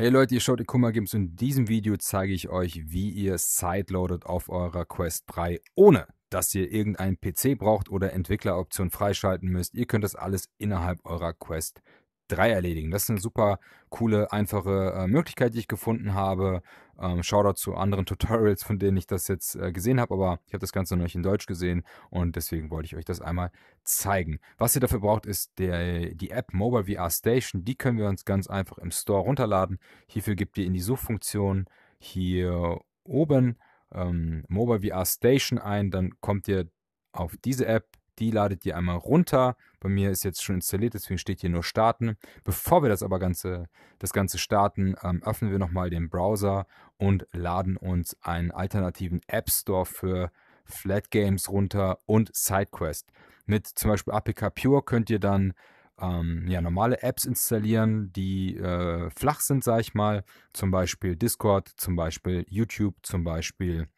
Hey Leute, ihr schaut Ikuma Games und in diesem Video zeige ich euch, wie ihr sideloadet auf eurer Quest 3, ohne dass ihr irgendeinen PC braucht oder Entwickleroption freischalten müsst. Ihr könnt das alles innerhalb eurer Quest drei erledigen. Das ist eine super coole, einfache äh, Möglichkeit, die ich gefunden habe. Ähm, Shoutout zu anderen Tutorials, von denen ich das jetzt äh, gesehen habe, aber ich habe das Ganze noch nicht in Deutsch gesehen und deswegen wollte ich euch das einmal zeigen. Was ihr dafür braucht, ist der, die App Mobile VR Station. Die können wir uns ganz einfach im Store runterladen. Hierfür gebt ihr in die Suchfunktion hier oben ähm, Mobile VR Station ein, dann kommt ihr auf diese App die ladet ihr einmal runter. Bei mir ist jetzt schon installiert, deswegen steht hier nur starten. Bevor wir das aber ganze, das Ganze starten, ähm, öffnen wir nochmal den Browser und laden uns einen alternativen App Store für Flat Games runter und SideQuest. Mit zum Beispiel APK Pure könnt ihr dann ähm, ja, normale Apps installieren, die äh, flach sind, sag ich mal. Zum Beispiel Discord, zum Beispiel YouTube, zum Beispiel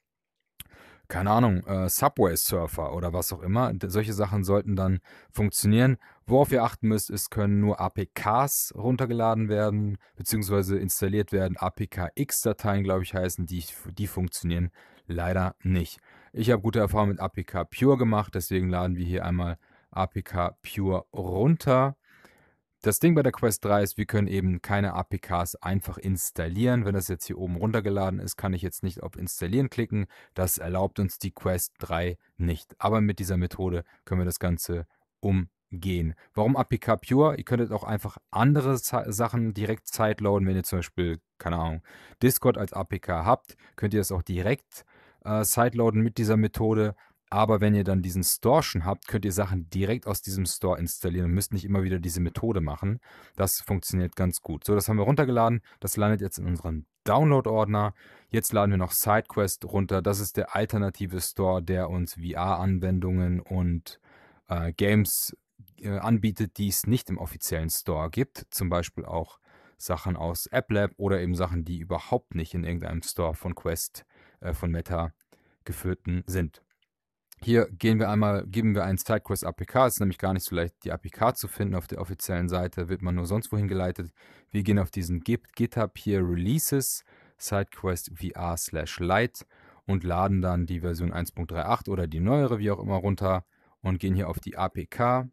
keine Ahnung, äh, Subway Surfer oder was auch immer. Solche Sachen sollten dann funktionieren. Worauf ihr achten müsst, es können nur APKs runtergeladen werden, beziehungsweise installiert werden. APKX-Dateien, glaube ich, heißen, die, die funktionieren leider nicht. Ich habe gute Erfahrungen mit APK Pure gemacht, deswegen laden wir hier einmal APK Pure runter. Das Ding bei der Quest 3 ist, wir können eben keine APKs einfach installieren. Wenn das jetzt hier oben runtergeladen ist, kann ich jetzt nicht auf Installieren klicken. Das erlaubt uns die Quest 3 nicht. Aber mit dieser Methode können wir das Ganze umgehen. Warum APK Pure? Ihr könntet auch einfach andere Sachen direkt sideloaden. Wenn ihr zum Beispiel, keine Ahnung, Discord als APK habt, könnt ihr das auch direkt äh, sideloaden mit dieser Methode. Aber wenn ihr dann diesen Store schon habt, könnt ihr Sachen direkt aus diesem Store installieren und müsst nicht immer wieder diese Methode machen. Das funktioniert ganz gut. So, das haben wir runtergeladen. Das landet jetzt in unserem Download-Ordner. Jetzt laden wir noch SideQuest runter. Das ist der alternative Store, der uns VR-Anwendungen und äh, Games äh, anbietet, die es nicht im offiziellen Store gibt. Zum Beispiel auch Sachen aus AppLab oder eben Sachen, die überhaupt nicht in irgendeinem Store von Quest, äh, von Meta geführten sind. Hier gehen wir einmal, geben wir einen Sidequest APK. Es ist nämlich gar nicht so leicht, die APK zu finden auf der offiziellen Seite. Wird man nur sonst wohin geleitet. Wir gehen auf diesen GitHub hier Releases Sidequest VR slash Lite und laden dann die Version 1.38 oder die neuere, wie auch immer, runter und gehen hier auf die APK.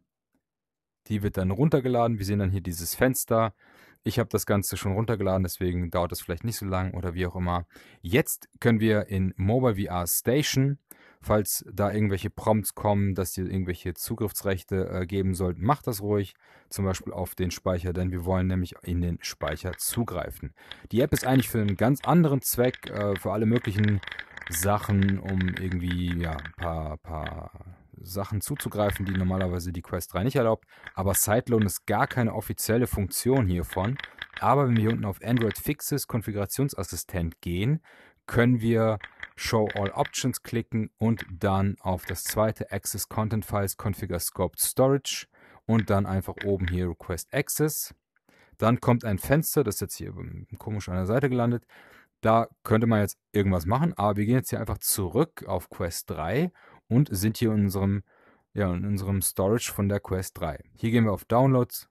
Die wird dann runtergeladen. Wir sehen dann hier dieses Fenster. Ich habe das Ganze schon runtergeladen, deswegen dauert es vielleicht nicht so lang oder wie auch immer. Jetzt können wir in Mobile VR Station Falls da irgendwelche Prompts kommen, dass ihr irgendwelche Zugriffsrechte äh, geben sollt, macht das ruhig. Zum Beispiel auf den Speicher, denn wir wollen nämlich in den Speicher zugreifen. Die App ist eigentlich für einen ganz anderen Zweck, äh, für alle möglichen Sachen, um irgendwie ja, ein paar, paar Sachen zuzugreifen, die normalerweise die Quest 3 nicht erlaubt. Aber Sideload ist gar keine offizielle Funktion hiervon. Aber wenn wir hier unten auf Android Fixes Konfigurationsassistent gehen, können wir Show All Options klicken und dann auf das zweite Access Content Files Configure Scoped Storage und dann einfach oben hier Request Access. Dann kommt ein Fenster, das ist jetzt hier komisch an der Seite gelandet. Da könnte man jetzt irgendwas machen, aber wir gehen jetzt hier einfach zurück auf Quest 3 und sind hier in unserem, ja, in unserem Storage von der Quest 3. Hier gehen wir auf Downloads,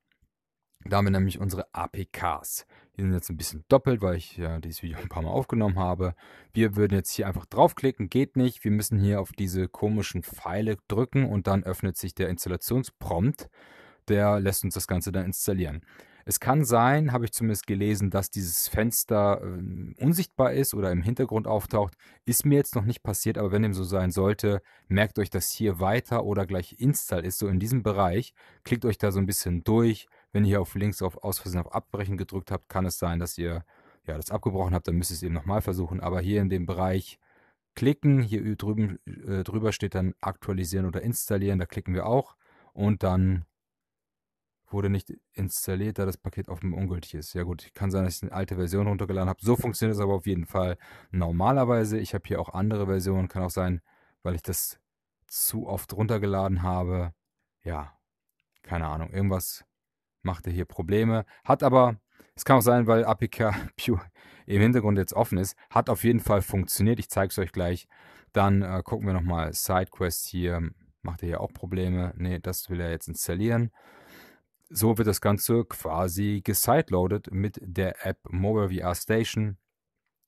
da haben wir nämlich unsere APKs. Die sind jetzt ein bisschen doppelt, weil ich ja dieses Video ein paar Mal aufgenommen habe. Wir würden jetzt hier einfach draufklicken, geht nicht. Wir müssen hier auf diese komischen Pfeile drücken und dann öffnet sich der Installationsprompt. Der lässt uns das Ganze dann installieren. Es kann sein, habe ich zumindest gelesen, dass dieses Fenster äh, unsichtbar ist oder im Hintergrund auftaucht. Ist mir jetzt noch nicht passiert, aber wenn dem so sein sollte, merkt euch, dass hier weiter oder gleich Install ist, so in diesem Bereich. Klickt euch da so ein bisschen durch, wenn ihr hier auf links auf aus auf Abbrechen gedrückt habt, kann es sein, dass ihr ja, das abgebrochen habt. Dann müsst ihr es eben nochmal versuchen. Aber hier in dem Bereich klicken, hier drüben, äh, drüber steht dann aktualisieren oder installieren. Da klicken wir auch und dann wurde nicht installiert, da das Paket offenbar ungültig ist. Ja gut, kann sein, dass ich eine alte Version runtergeladen habe. So funktioniert es aber auf jeden Fall normalerweise. Ich habe hier auch andere Versionen, kann auch sein, weil ich das zu oft runtergeladen habe. Ja, keine Ahnung, irgendwas macht er hier Probleme. Hat aber, es kann auch sein, weil APK Pew im Hintergrund jetzt offen ist, hat auf jeden Fall funktioniert. Ich zeige es euch gleich. Dann äh, gucken wir nochmal SideQuest hier. Macht er hier auch Probleme? Ne, das will er jetzt installieren. So wird das Ganze quasi gesideloadet mit der App Mobile VR Station.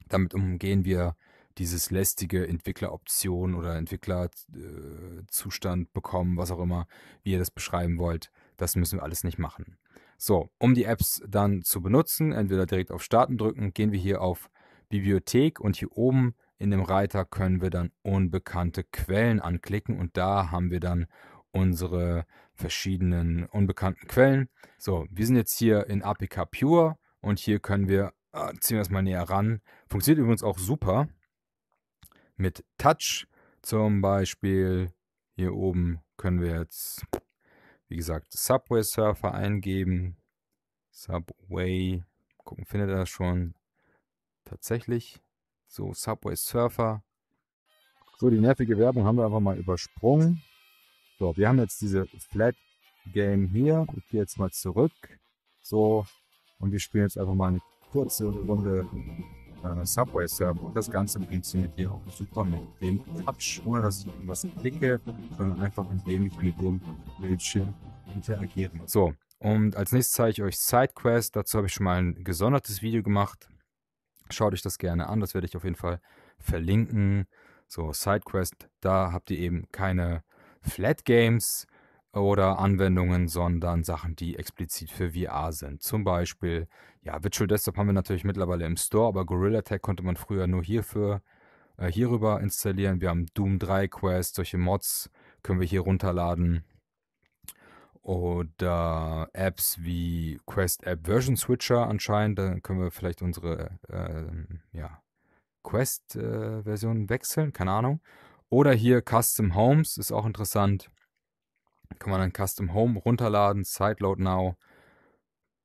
Damit umgehen wir dieses lästige Entwickleroption oder Entwicklerzustand äh, bekommen, was auch immer, wie ihr das beschreiben wollt. Das müssen wir alles nicht machen. So, um die Apps dann zu benutzen, entweder direkt auf Starten drücken, gehen wir hier auf Bibliothek und hier oben in dem Reiter können wir dann unbekannte Quellen anklicken und da haben wir dann unsere verschiedenen unbekannten Quellen. So, wir sind jetzt hier in APK Pure und hier können wir, äh, ziehen wir das mal näher ran. Funktioniert übrigens auch super mit Touch. Zum Beispiel hier oben können wir jetzt wie gesagt, Subway Surfer eingeben. Subway. Gucken, findet er das schon? Tatsächlich. So, Subway Surfer. So, die nervige Werbung haben wir einfach mal übersprungen. So, wir haben jetzt diese Flat Game hier. Ich gehe jetzt mal zurück. So, und wir spielen jetzt einfach mal eine kurze Runde äh, Subway-Server und das Ganze im hier auch super mit dem Touch, ohne dass ich irgendwas klicke, sondern einfach indem ich mit dem Bildschirm interagiere. So, und als nächstes zeige ich euch SideQuest. Dazu habe ich schon mal ein gesondertes Video gemacht. Schaut euch das gerne an, das werde ich auf jeden Fall verlinken. So, SideQuest, da habt ihr eben keine Flat Games, oder Anwendungen, sondern Sachen, die explizit für VR sind. Zum Beispiel, ja, Virtual Desktop haben wir natürlich mittlerweile im Store, aber Gorilla Tech konnte man früher nur hierfür, äh, hierüber installieren. Wir haben Doom 3 Quest, solche Mods können wir hier runterladen. Oder Apps wie Quest App Version Switcher anscheinend, dann können wir vielleicht unsere ähm, äh, ja, Quest-Version äh, wechseln, keine Ahnung. Oder hier Custom Homes ist auch interessant kann man dann Custom Home runterladen, Sideload Now.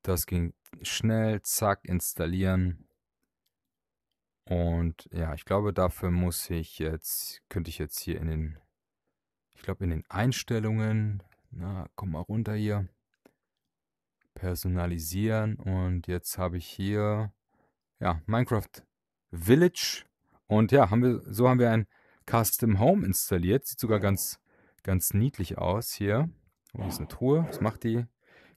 Das ging schnell, zack, installieren. Und ja, ich glaube, dafür muss ich jetzt, könnte ich jetzt hier in den, ich glaube, in den Einstellungen, na, komm mal runter hier, personalisieren. Und jetzt habe ich hier, ja, Minecraft Village. Und ja, haben wir, so haben wir ein Custom Home installiert. Sieht sogar ganz ganz niedlich aus hier. Wo oh, ist eine Truhe? Was macht die?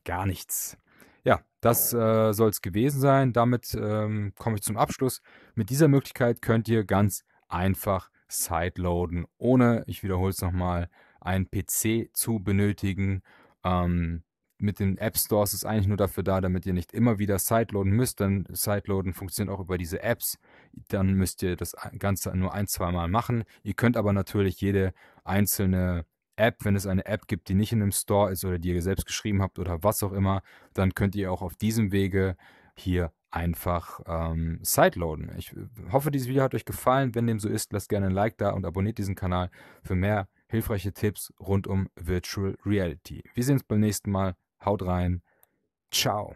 Gar nichts. Ja, das äh, soll es gewesen sein. Damit ähm, komme ich zum Abschluss. Mit dieser Möglichkeit könnt ihr ganz einfach sideloaden, ohne, ich wiederhole es nochmal, einen PC zu benötigen. Ähm, mit den App Stores ist eigentlich nur dafür da, damit ihr nicht immer wieder sideloaden müsst, denn sideloaden funktioniert auch über diese Apps. Dann müsst ihr das Ganze nur ein, zwei Mal machen. Ihr könnt aber natürlich jede einzelne App, wenn es eine App gibt, die nicht in einem Store ist oder die ihr selbst geschrieben habt oder was auch immer, dann könnt ihr auch auf diesem Wege hier einfach ähm, sideloaden. Ich äh, hoffe, dieses Video hat euch gefallen. Wenn dem so ist, lasst gerne ein Like da und abonniert diesen Kanal für mehr hilfreiche Tipps rund um Virtual Reality. Wir sehen uns beim nächsten Mal. Haut rein. Ciao.